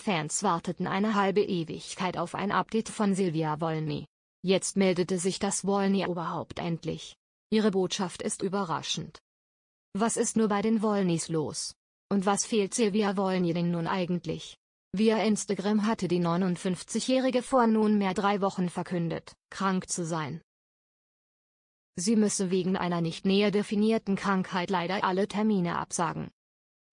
Fans warteten eine halbe Ewigkeit auf ein Update von Silvia Wolny. Jetzt meldete sich das Wolny-Oberhaupt endlich. Ihre Botschaft ist überraschend. Was ist nur bei den Wolnys los? Und was fehlt Silvia Wolny denn nun eigentlich? Via Instagram hatte die 59-Jährige vor nunmehr drei Wochen verkündet, krank zu sein. Sie müsse wegen einer nicht näher definierten Krankheit leider alle Termine absagen.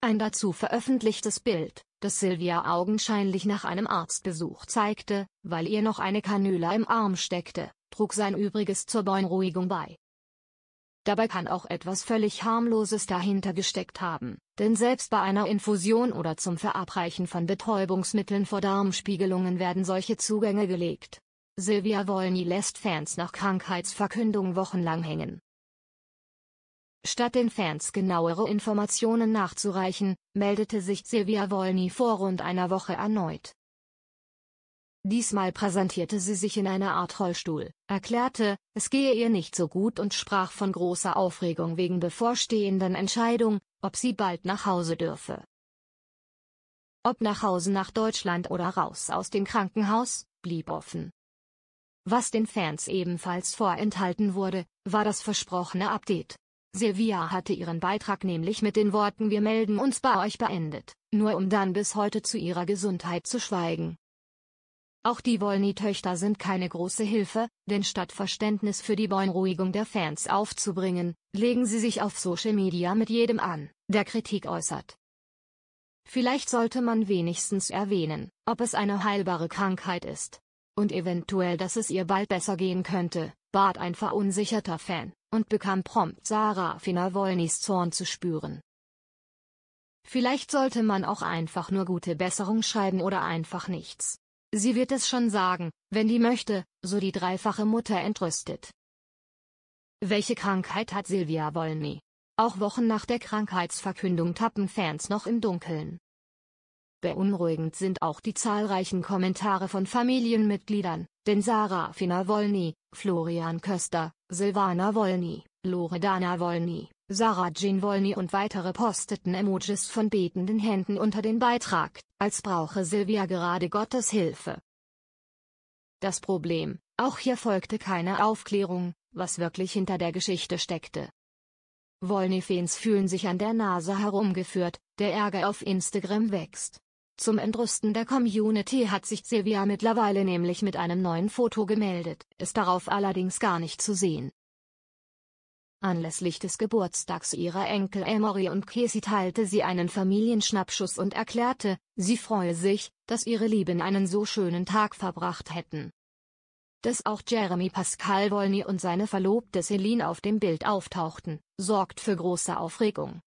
Ein dazu veröffentlichtes Bild, das Silvia augenscheinlich nach einem Arztbesuch zeigte, weil ihr noch eine Kanüle im Arm steckte, trug sein Übriges zur Beunruhigung bei. Dabei kann auch etwas völlig harmloses dahinter gesteckt haben, denn selbst bei einer Infusion oder zum Verabreichen von Betäubungsmitteln vor Darmspiegelungen werden solche Zugänge gelegt. Silvia Wollny lässt Fans nach Krankheitsverkündung wochenlang hängen. Statt den Fans genauere Informationen nachzureichen, meldete sich Silvia Wolny vor rund einer Woche erneut. Diesmal präsentierte sie sich in einer Art Rollstuhl, erklärte, es gehe ihr nicht so gut und sprach von großer Aufregung wegen bevorstehenden Entscheidung, ob sie bald nach Hause dürfe. Ob nach Hause nach Deutschland oder raus aus dem Krankenhaus, blieb offen. Was den Fans ebenfalls vorenthalten wurde, war das versprochene Update. Silvia hatte ihren Beitrag nämlich mit den Worten Wir melden uns bei euch beendet, nur um dann bis heute zu ihrer Gesundheit zu schweigen. Auch die Wolny-Töchter sind keine große Hilfe, denn statt Verständnis für die Beunruhigung der Fans aufzubringen, legen sie sich auf Social Media mit jedem an, der Kritik äußert. Vielleicht sollte man wenigstens erwähnen, ob es eine heilbare Krankheit ist. Und eventuell, dass es ihr bald besser gehen könnte, ward ein verunsicherter Fan, und bekam prompt Sarafina Wolnys Zorn zu spüren. Vielleicht sollte man auch einfach nur gute Besserung schreiben oder einfach nichts. Sie wird es schon sagen, wenn die möchte, so die dreifache Mutter entrüstet. Welche Krankheit hat Silvia Wolny? Auch Wochen nach der Krankheitsverkündung tappen Fans noch im Dunkeln. Beunruhigend sind auch die zahlreichen Kommentare von Familienmitgliedern, denn Sarah Fina Wolny, Florian Köster, Silvana Wolny, Loredana Wolny, Sarah Jean Wolny und weitere posteten Emojis von betenden Händen unter den Beitrag, als brauche Silvia gerade Gottes Hilfe. Das Problem, auch hier folgte keine Aufklärung, was wirklich hinter der Geschichte steckte. Wolny-Fans fühlen sich an der Nase herumgeführt, der Ärger auf Instagram wächst. Zum Entrüsten der Community hat sich Silvia mittlerweile nämlich mit einem neuen Foto gemeldet, ist darauf allerdings gar nicht zu sehen. Anlässlich des Geburtstags ihrer Enkel Emory und Casey teilte sie einen Familienschnappschuss und erklärte, sie freue sich, dass ihre Lieben einen so schönen Tag verbracht hätten. Dass auch Jeremy Pascal Wolny und seine Verlobte Celine auf dem Bild auftauchten, sorgt für große Aufregung.